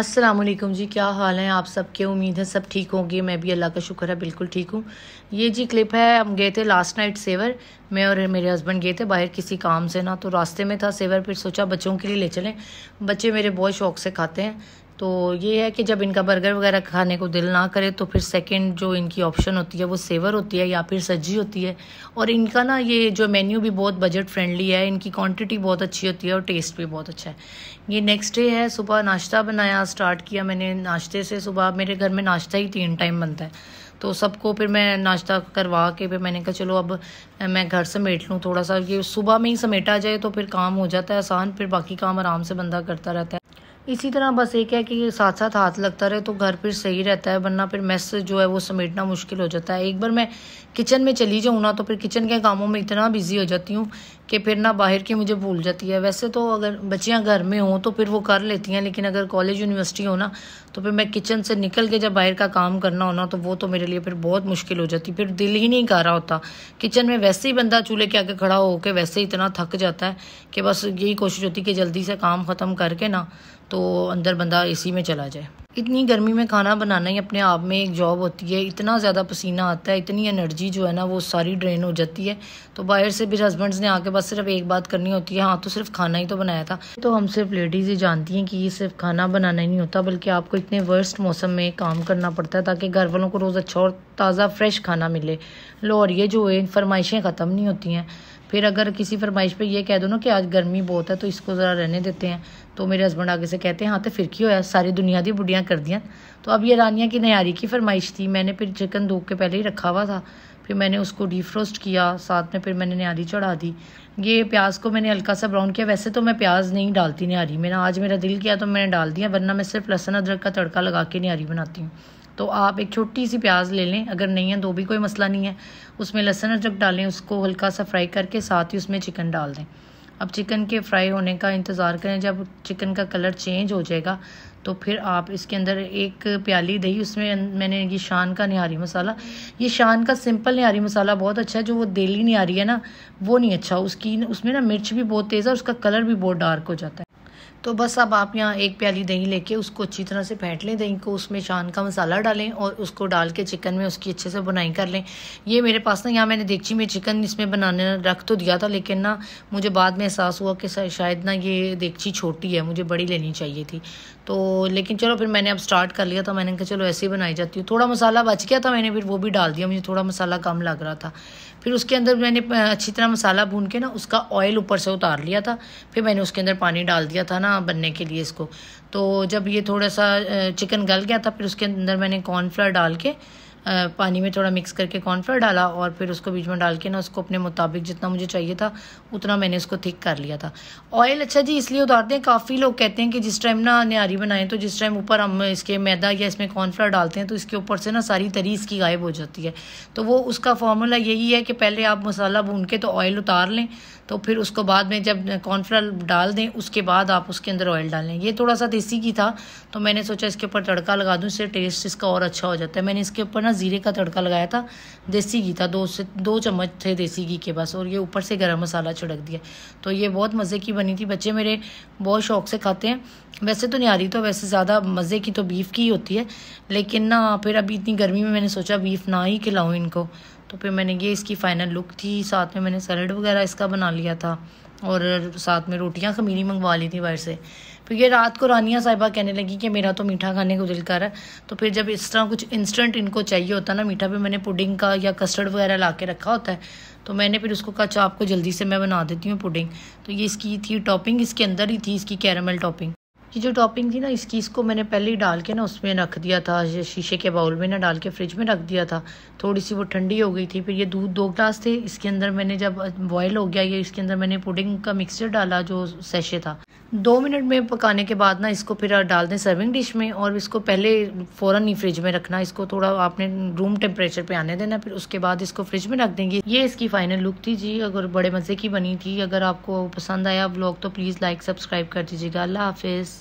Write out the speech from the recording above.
असलम जी क्या हाल है आप सबके उम्मीद है सब ठीक होंगे मैं भी अल्लाह का शुक्र है बिल्कुल ठीक हूँ ये जी क्लिप है हम गए थे लास्ट नाइट सेवर मैं और मेरे हस्बैंड गए थे बाहर किसी काम से ना तो रास्ते में था सेवर फिर सोचा बच्चों के लिए ले चलें बच्चे मेरे बहुत शौक से खाते हैं तो ये है कि जब इनका बर्गर वगैरह खाने को दिल ना करे तो फिर सेकंड जो इनकी ऑप्शन होती है वो सेवर होती है या फिर सज्जी होती है और इनका ना ये जो मेन्यू भी बहुत बजट फ्रेंडली है इनकी क्वांटिटी बहुत अच्छी होती है और टेस्ट भी बहुत अच्छा है ये नेक्स्ट डे है सुबह नाश्ता बनाया स्टार्ट किया मैंने नाश्ते से सुबह मेरे घर में नाश्ता ही तीन टाइम बनता है तो सबको फिर मैं नाश्ता करवा के फिर मैंने कहा चलो अब मैं घर समेट लूँ थोड़ा सा ये सुबह में ही समेटा जाए तो फिर काम हो जाता है आसान फिर बाकी काम आराम से बंदा करता रहता है इसी तरह बस एक है कि साथ साथ हाथ लगता रहे तो घर फिर सही रहता है वरना फिर मैस जो है वो समेटना मुश्किल हो जाता है एक बार मैं किचन में चली जाऊँ ना तो फिर किचन के कामों में इतना बिजी हो जाती हूँ कि फिर ना बाहर की मुझे भूल जाती है वैसे तो अगर बच्चियाँ घर में हों तो फिर वो कर लेती हैं लेकिन अगर कॉलेज यूनिवर्सिटी हो ना तो फिर मैं किचन से निकल के जब बाहर का काम करना हो ना तो वो तो मेरे लिए फिर बहुत मुश्किल हो जाती फिर दिल ही नहीं कर रहा होता किचन में वैसे ही बंदा चूल्हे के आगे खड़ा होकर वैसे ही इतना थक जाता है कि बस यही कोशिश होती कि जल्दी से काम ख़त्म करके ना तो अंदर बंदा इसी में चला जाए इतनी गर्मी में खाना बनाना ही अपने आप में एक जॉब होती है इतना ज़्यादा पसीना आता है इतनी एनर्जी जो है ना वो सारी ड्रेन हो जाती है तो बाहर से भी हस्बैंड्स ने आके बस सिर्फ एक बात करनी होती है हाँ तो सिर्फ खाना ही तो बनाया था तो हम सिर्फ लेडीज़ ही जानती हैं कि ये सिर्फ खाना बनाना ही नहीं होता बल्कि आपको इतने वर्स्ट मौसम में काम करना पड़ता है ताकि घर वालों को रोज़ अच्छा और ताज़ा फ्रेश खाना मिले लो और ये जो है फरमाइशें ख़त्म नहीं होती हैं फिर अगर किसी फरमाइश पे ये कह दो ना कि आज गर्मी बहुत है तो इसको ज़रा रहने देते हैं तो मेरे हस्बैंड आगे से कहते हैं हाँ तो फिर की होया सारी दुनिया दी बुढ़ियाँ कर दियाँ तो अब ये रानिया की नयारी की फरमाइश थी मैंने फिर चिकन धो के पहले ही रखा हुआ था फिर मैंने उसको डीफ्रोस्ट किया साथ में फिर मैंने नारी चढ़ा दी ये प्याज को मैंने हल्का सा ब्राउन किया वैसे तो मैं प्याज नहीं डालती नारी मैंने आज मेरा दिल किया तो मैंने डाल दिया वरना मैं सिर्फ लहसुन अदरक का तड़का लगा के नारी बनाती हूँ तो आप एक छोटी सी प्याज ले लें अगर नहीं है तो भी कोई मसला नहीं है उसमें लहसुन अदरक डालें उसको हल्का सा फ्राई करके साथ ही उसमें चिकन डाल दें अब चिकन के फ्राई होने का इंतज़ार करें जब चिकन का कलर चेंज हो जाएगा तो फिर आप इसके अंदर एक प्याली दही उसमें मैंने ये शान का निहारी मसाला ये शान का सिंपल निहारी मसाला बहुत अच्छा है जो वो दिल्ली निहारी है ना वो नहीं अच्छा उसकी उसमें ना मिर्च भी बहुत तेज़ है उसका कलर भी बहुत डार्क हो जाता है तो बस अब आप यहाँ एक प्याली दही लेके उसको अच्छी तरह से फेंट लें दही को उसमें शान का मसाला डालें और उसको डाल के चिकन में उसकी अच्छे से बुनाई कर लें ये मेरे पास ना यहाँ मैंने देखी मैं चिकन इसमें बनाने रख तो दिया था लेकिन ना मुझे बाद में एहसास हुआ कि शायद ना ये देखची छोटी है मुझे बड़ी लेनी चाहिए थी तो लेकिन चलो फिर मैंने अब स्टार्ट कर लिया था मैंने कहा चलो ऐसे ही बनाई जाती हूँ थोड़ा मसाला बच गया था मैंने फिर वो भी डाल दिया मुझे थोड़ा मसाला कम लग रहा था फिर उसके अंदर मैंने अच्छी तरह मसाला भून के ना उसका ऑयल ऊपर से उतार लिया था फिर मैंने उसके अंदर पानी डाल दिया था ना ना बनने के लिए इसको तो जब ये थोड़ा सा चिकन गल गया था फिर उसके अंदर मैंने कॉर्नफ्लावर डाल के पानी में थोड़ा मिक्स करके कॉर्नफ्लोर डाला और फिर उसको बीच में डाल के ना उसको अपने मुताबिक जितना मुझे चाहिए था उतना मैंने उसको थिक कर लिया था ऑयल अच्छा जी इसलिए उतारते हैं काफ़ी लोग कहते हैं कि जिस टाइम ना न्यारी बनाएं तो जिस टाइम ऊपर हम इसके मैदा या इसमें कॉर्नफ्लावर डालते हैं तो इसके ऊपर से ना सारी तरी इसकी गायब हो जाती है तो वो उसका फॉर्मूला यही है कि पहले आप मसाला भून के तो ऑयल उतार लें तो फिर उसको बाद में जब कॉर्नफ्लोर डाल दें उसके बाद आप उसके अंदर ऑयल डालें ये थोड़ा सा देसी की था तो मैंने सोचा इसके ऊपर तड़का लगा दूँ इससे टेस्ट इसका और अच्छा हो जाता है मैंने इसके ऊपर ना ना ज़ीरे का तड़का लगाया था देसी घी था दो से दो चम्मच थे देसी घी के बस और ये ऊपर से गरम मसाला छिड़क दिया तो ये बहुत मज़े की बनी थी बच्चे मेरे बहुत शौक से खाते हैं वैसे तो नहीं आ रही तो वैसे ज़्यादा मज़े की तो बीफ़ की ही होती है लेकिन ना फिर अभी इतनी गर्मी में मैंने सोचा बीफ़ ना ही खिलाऊँ इनको तो फिर मैंने ये इसकी फ़ाइनल लुक थी साथ में मैंने सैलड वगैरह इसका बना लिया था और साथ में रोटियां खमीरी मंगवा ली थी बाहर से फिर ये रात को रानिया साहिबा कहने लगी कि मेरा तो मीठा खाने को दिल कर रहा है तो फिर जब इस तरह कुछ इंस्टेंट इनको चाहिए होता ना मीठा भी मैंने पुडिंग का या कस्टर्ड वगैरह ला के रखा होता है तो मैंने फिर उसको कहा अच्छा, आपको जल्दी से मैं बना देती हूँ पुडिंग तो ये इसकी थी टॉपिंग इसके अंदर ही थी इसकी कैरमल टॉपिंग ये जो टॉपिंग थी ना इसकी इसको मैंने पहले ही डाल के ना उसमें रख दिया था शीशे के बाउल में ना डाल के फ्रिज में रख दिया था थोड़ी सी वो ठंडी हो गई थी फिर ये दूध दो ग्लास थे इसके अंदर मैंने जब बॉयल हो गया ये इसके अंदर मैंने पुडिंग का मिक्सचर डाला जो सैशे था दो मिनट में पकाने के बाद ना इसको फिर डाल दें सर्विंग डिश में और इसको पहले फौरन ही फ्रिज में रखना इसको थोड़ा आपने रूम टेम्परेचर पे आने देना फिर उसके बाद इसको फ्रिज में रख देंगे ये इसकी फाइनल लुक थी जी अगर बड़े मज़े की बनी थी अगर आपको पसंद आया ब्लॉग तो प्लीज़ लाइक सब्सक्राइब कर दीजिएगा अल्लाह हाफिज़